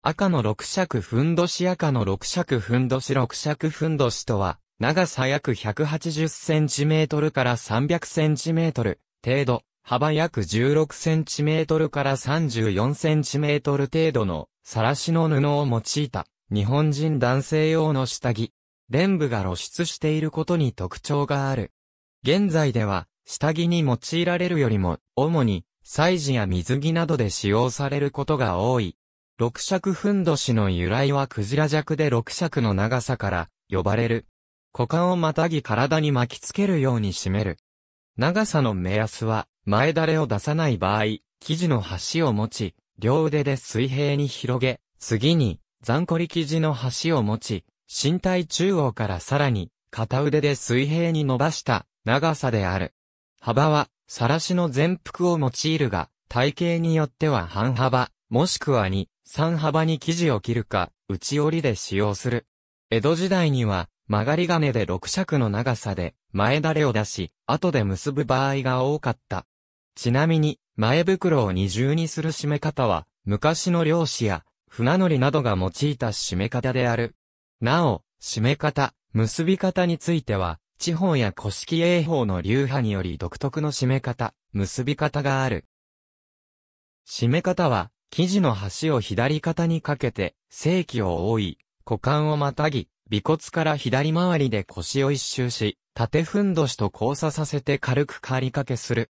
赤の六尺ふんどし赤の六尺ふんどし六尺ふんどしとは、長さ約 180cm から 300cm 程度、幅約 16cm から 34cm 程度の、さらしの布を用いた、日本人男性用の下着。臀部が露出していることに特徴がある。現在では、下着に用いられるよりも、主に、祭事や水着などで使用されることが多い。六尺ふんどしの由来はクジラ弱で六尺の長さから呼ばれる。股間をまたぎ体に巻きつけるように締める。長さの目安は前だれを出さない場合、生地の端を持ち、両腕で水平に広げ、次に残コリ生地の端を持ち、身体中央からさらに片腕で水平に伸ばした長さである。幅は、さらしの全幅を用いるが、体型によっては半幅、もしくは2、三幅に生地を切るか、内折りで使用する。江戸時代には、曲がり金で6尺の長さで、前だれを出し、後で結ぶ場合が多かった。ちなみに、前袋を二重にする締め方は、昔の漁師や、船乗りなどが用いた締め方である。なお、締め方、結び方については、地方や古式英法の流派により独特の締め方、結び方がある。締め方は、生地の端を左肩にかけて、正規を覆い、股間をまたぎ、尾骨から左回りで腰を一周し、縦ふんどしと交差させて軽く刈りかけする。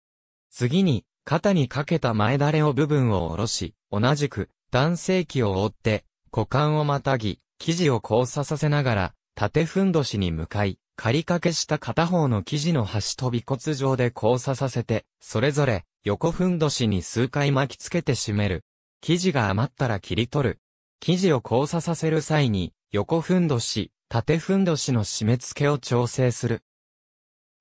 次に、肩にかけた前だれを部分を下ろし、同じく、男性器を覆って、股間をまたぎ、生地を交差させながら、縦ふんどしに向かい、仮りかけした片方の生地の端と尾骨上で交差させて、それぞれ、横ふんどしに数回巻きつけて締める。生地が余ったら切り取る。生地を交差させる際に、横ふんどし、縦ふんどしの締め付けを調整する。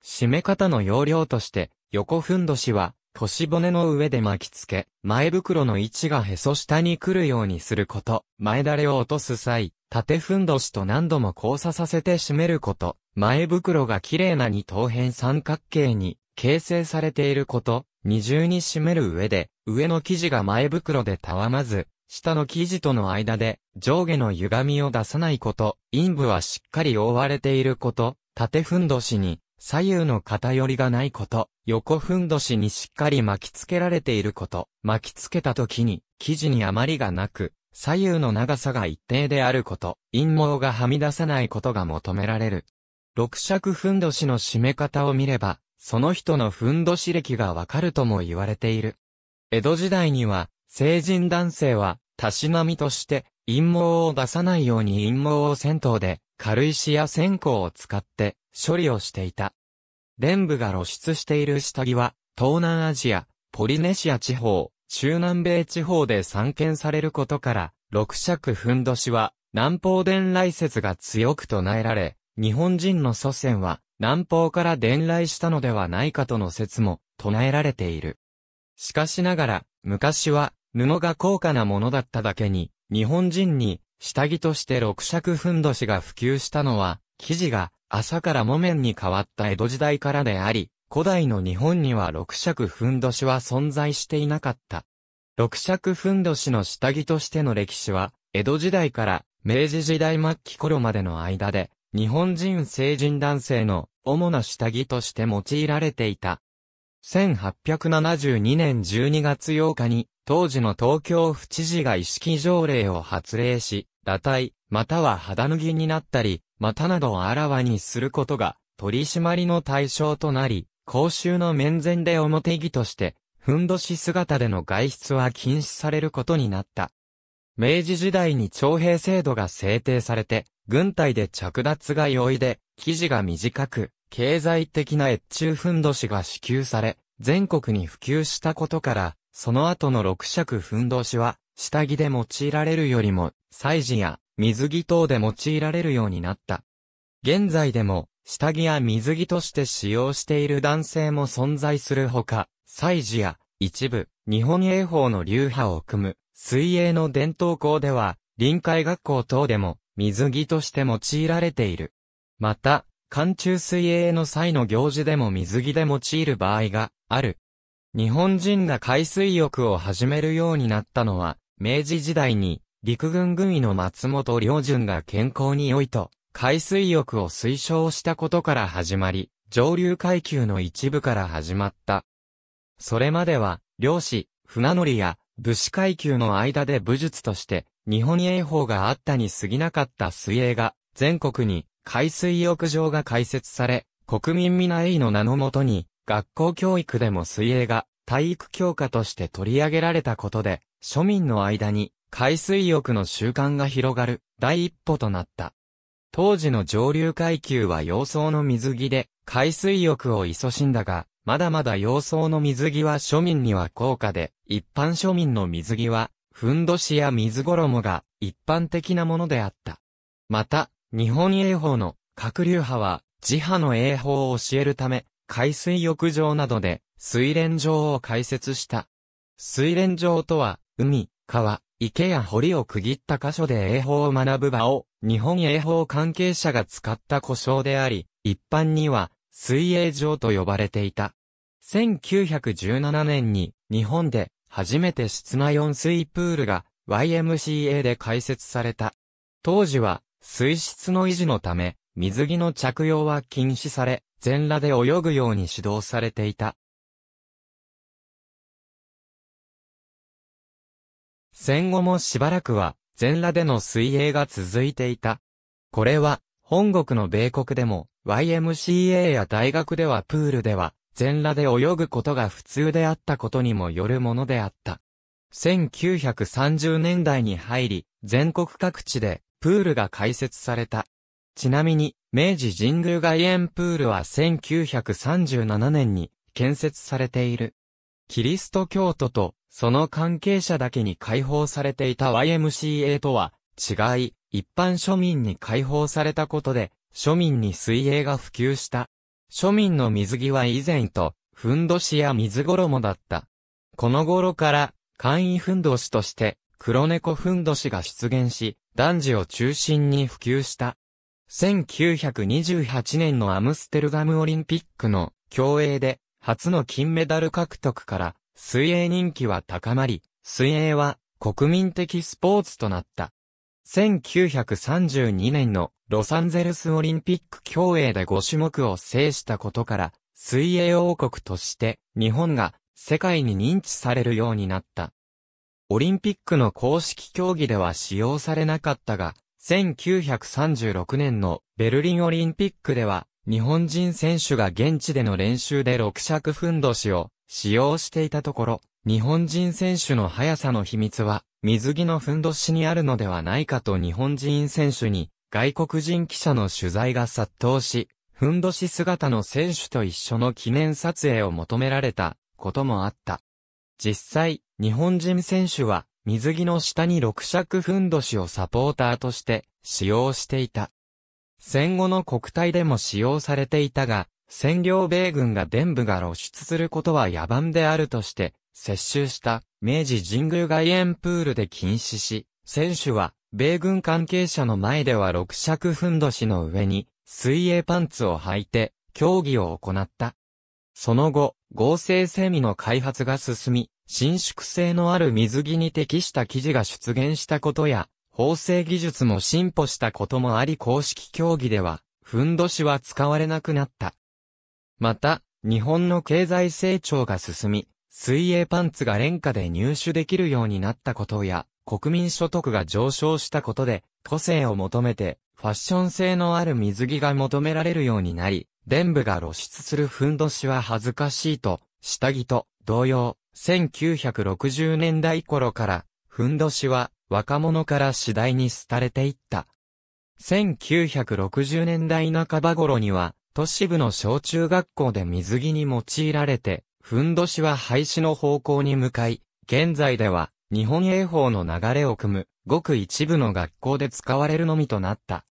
締め方の要領として、横ふんどしは、腰骨の上で巻き付け、前袋の位置がへそ下に来るようにすること、前だれを落とす際、縦ふんどしと何度も交差させて締めること、前袋が綺麗な二等辺三角形に形成されていること、二重に締める上で、上の生地が前袋でたわまず、下の生地との間で上下の歪みを出さないこと、陰部はしっかり覆われていること、縦ふんどしに左右の偏りがないこと、横ふんどしにしっかり巻きつけられていること、巻きつけた時に生地に余りがなく、左右の長さが一定であること、陰毛がはみ出さないことが求められる。六尺ふんどしの締め方を見れば、その人のふんどし歴がわかるとも言われている。江戸時代には、成人男性は、たしなみとして、陰謀を出さないように陰謀を銭湯で、軽石や線香を使って、処理をしていた。伝部が露出している下着は、東南アジア、ポリネシア地方、中南米地方で散見されることから、六尺ふんどしは、南方伝来説が強く唱えられ、日本人の祖先は、南方から伝来したのではないかとの説も唱えられている。しかしながら、昔は、布が高価なものだっただけに、日本人に、下着として六尺ふんどしが普及したのは、生地が、朝から木綿に変わった江戸時代からであり、古代の日本には六尺ふんどしは存在していなかった。六尺ふんどしの下着としての歴史は、江戸時代から明治時代末期頃までの間で、日本人成人男性の主な下着として用いられていた。1872年12月8日に、当時の東京府知事が意識条例を発令し、裸体、または肌脱ぎになったり、股などをあらわにすることが、取り締まりの対象となり、公衆の面前で表着として、ふんどし姿での外出は禁止されることになった。明治時代に徴兵制度が制定されて、軍隊で着脱が容易で、生地が短く、経済的な越中ふんどしが支給され、全国に普及したことから、その後の六尺ふんどしは、下着で用いられるよりも、祭事や水着等で用いられるようになった。現在でも、下着や水着として使用している男性も存在するほか、祭事や一部、日本英法の流派を組む、水泳の伝統校では、臨海学校等でも、水着として用いられている。また、寒中水泳の際の行事でも水着で用いる場合がある。日本人が海水浴を始めるようになったのは、明治時代に陸軍軍医の松本良順が健康に良いと、海水浴を推奨したことから始まり、上流階級の一部から始まった。それまでは、漁師、船乗りや武士階級の間で武術として、日本泳法があったに過ぎなかった水泳が、全国に海水浴場が開設され、国民皆栄の名のもとに、学校教育でも水泳が体育教科として取り上げられたことで、庶民の間に海水浴の習慣が広がる第一歩となった。当時の上流階級は洋装の水着で海水浴を勤しんだが、まだまだ洋装の水着は庶民には高価で、一般庶民の水着は、ふんどしや水衣が一般的なものであった。また、日本英法の各流派は、自派の英法を教えるため、海水浴場などで、水連場を開設した。水連場とは、海、川、池や堀を区切った箇所で英法を学ぶ場を、日本英法関係者が使った故障であり、一般には、水泳場と呼ばれていた。1917年に、日本で、初めて室内温水プールが、YMCA で開設された。当時は、水質の維持のため、水着の着用は禁止され、全裸で泳ぐように指導されていた。戦後もしばらくは、全裸での水泳が続いていた。これは、本国の米国でも、YMCA や大学ではプールでは、全裸で泳ぐことが普通であったことにもよるものであった。1930年代に入り、全国各地でプールが開設された。ちなみに、明治神宮外苑プールは1937年に建設されている。キリスト教徒とその関係者だけに解放されていた YMCA とは違い、一般庶民に解放されたことで、庶民に水泳が普及した。庶民の水着は以前と、ふんどしや水衣だった。この頃から、簡易ふんどしとして、黒猫ふんどしが出現し、男児を中心に普及した。1928年のアムステルダムオリンピックの競泳で初の金メダル獲得から水泳人気は高まり、水泳は国民的スポーツとなった。1932年のロサンゼルスオリンピック競泳で5種目を制したことから、水泳王国として日本が世界に認知されるようになった。オリンピックの公式競技では使用されなかったが、1936年のベルリンオリンピックでは、日本人選手が現地での練習で6尺ふんどしを使用していたところ、日本人選手の速さの秘密は、水着のふんどしにあるのではないかと日本人選手に、外国人記者の取材が殺到し、ふんどし姿の選手と一緒の記念撮影を求められたこともあった。実際、日本人選手は水着の下に六尺ふんどしをサポーターとして使用していた。戦後の国体でも使用されていたが、占領米軍が伝部が露出することは野蛮であるとして、接収した明治神宮外苑プールで禁止し、選手は米軍関係者の前では六尺ふんどしの上に水泳パンツを履いて競技を行った。その後、合成セミの開発が進み、伸縮性のある水着に適した生地が出現したことや、縫製技術も進歩したこともあり公式競技では、ふんどしは使われなくなった。また、日本の経済成長が進み、水泳パンツが廉価で入手できるようになったことや、国民所得が上昇したことで、個性を求めて、ファッション性のある水着が求められるようになり、電部が露出するふんどしは恥ずかしいと、下着と同様、1960年代頃から、ふんどしは若者から次第に廃れていった。1960年代半ば頃には、都市部の小中学校で水着に用いられて、ふんどしは廃止の方向に向かい、現在では日本英法の流れを組む、ごく一部の学校で使われるのみとなった。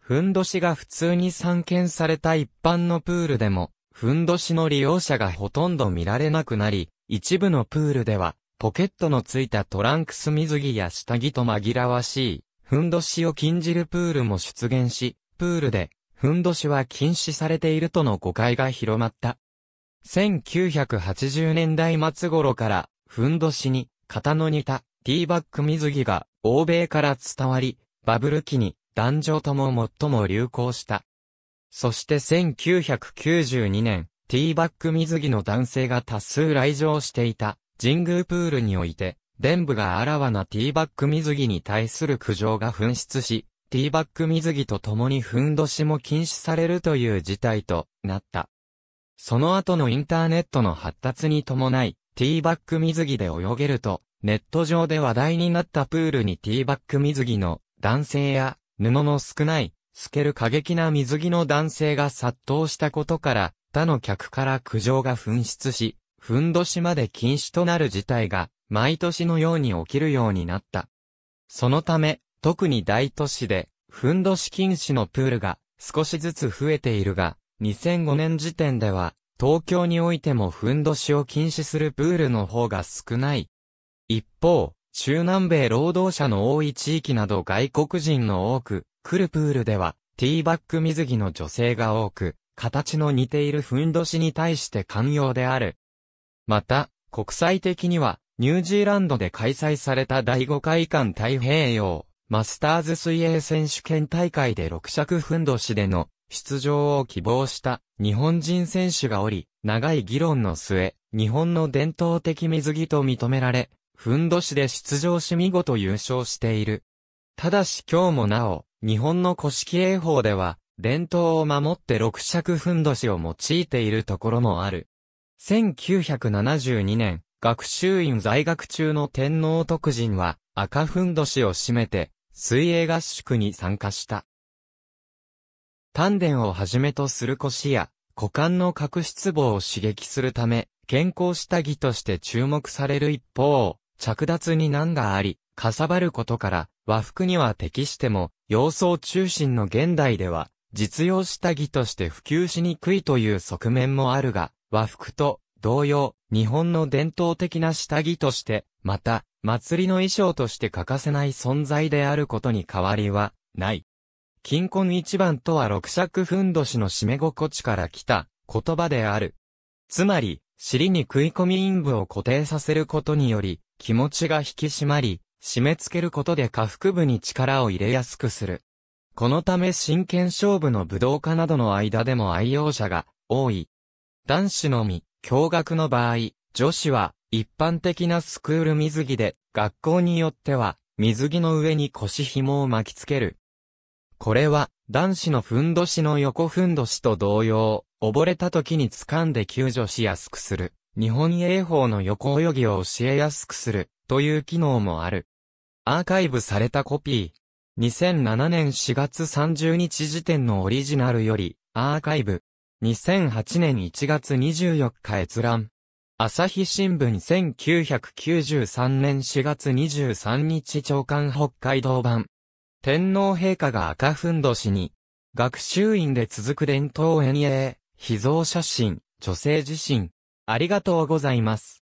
ふんどしが普通に散見された一般のプールでも、ふんどしの利用者がほとんど見られなくなり、一部のプールでは、ポケットのついたトランクス水着や下着と紛らわしい、ふんどしを禁じるプールも出現し、プールで、ふんどしは禁止されているとの誤解が広まった。1980年代末頃から、ふんどしに、型の似た、ティーバック水着が、欧米から伝わり、バブル期に、男女とも最も流行した。そして1992年、ティーバック水着の男性が多数来場していた、神宮プールにおいて、伝部があらわなティーバック水着に対する苦情が紛失し、ティーバック水着と共にふんどしも禁止されるという事態となった。その後のインターネットの発達に伴い、ティーバック水着で泳げると、ネット上で話題になったプールにティーバック水着の男性や、布の少ない、透ける過激な水着の男性が殺到したことから、他の客から苦情が噴出し、ふんどしまで禁止となる事態が、毎年のように起きるようになった。そのため、特に大都市で、ふんどし禁止のプールが少しずつ増えているが、2005年時点では、東京においてもふんどしを禁止するプールの方が少ない。一方、中南米労働者の多い地域など外国人の多く、来るプールでは、ティーバック水着の女性が多く、形の似ているふんどしに対して寛容である。また、国際的には、ニュージーランドで開催された第5回間太平洋、マスターズ水泳選手権大会で6尺ふんどしでの出場を希望した日本人選手がおり、長い議論の末、日本の伝統的水着と認められ、ふんどしで出場し見事優勝している。ただし今日もなお、日本の古式泳法では、伝統を守って六尺ふんどしを用いているところもある。1972年、学習院在学中の天皇徳人は赤ふんどしを締めて水泳合宿に参加した。丹田をはじめとする腰や股間の角質棒を刺激するため健康下着として注目される一方、着脱に難があり、かさばることから和服には適しても、様相中心の現代では実用下着として普及しにくいという側面もあるが、和服と同様、日本の伝統的な下着として、また、祭りの衣装として欠かせない存在であることに変わりは、ない。金婚一番とは六尺ふんどしの締め心地から来た言葉である。つまり、尻に食い込み陰部を固定させることにより、気持ちが引き締まり、締め付けることで下腹部に力を入れやすくする。このため真剣勝負の武道家などの間でも愛用者が多い。男子のみ、驚愕の場合、女子は一般的なスクール水着で、学校によっては水着の上に腰紐を巻きつける。これは男子のふんどしの横ふんどしと同様、溺れた時に掴んで救助しやすくする。日本泳法の横泳ぎを教えやすくするという機能もある。アーカイブされたコピー。2007年4月30日時点のオリジナルより、アーカイブ。2008年1月24日閲覧。朝日新聞1993年4月23日長官北海道版。天皇陛下が赤ふんどしに、学習院で続く伝統園営、秘蔵写真、女性自身。ありがとうございます。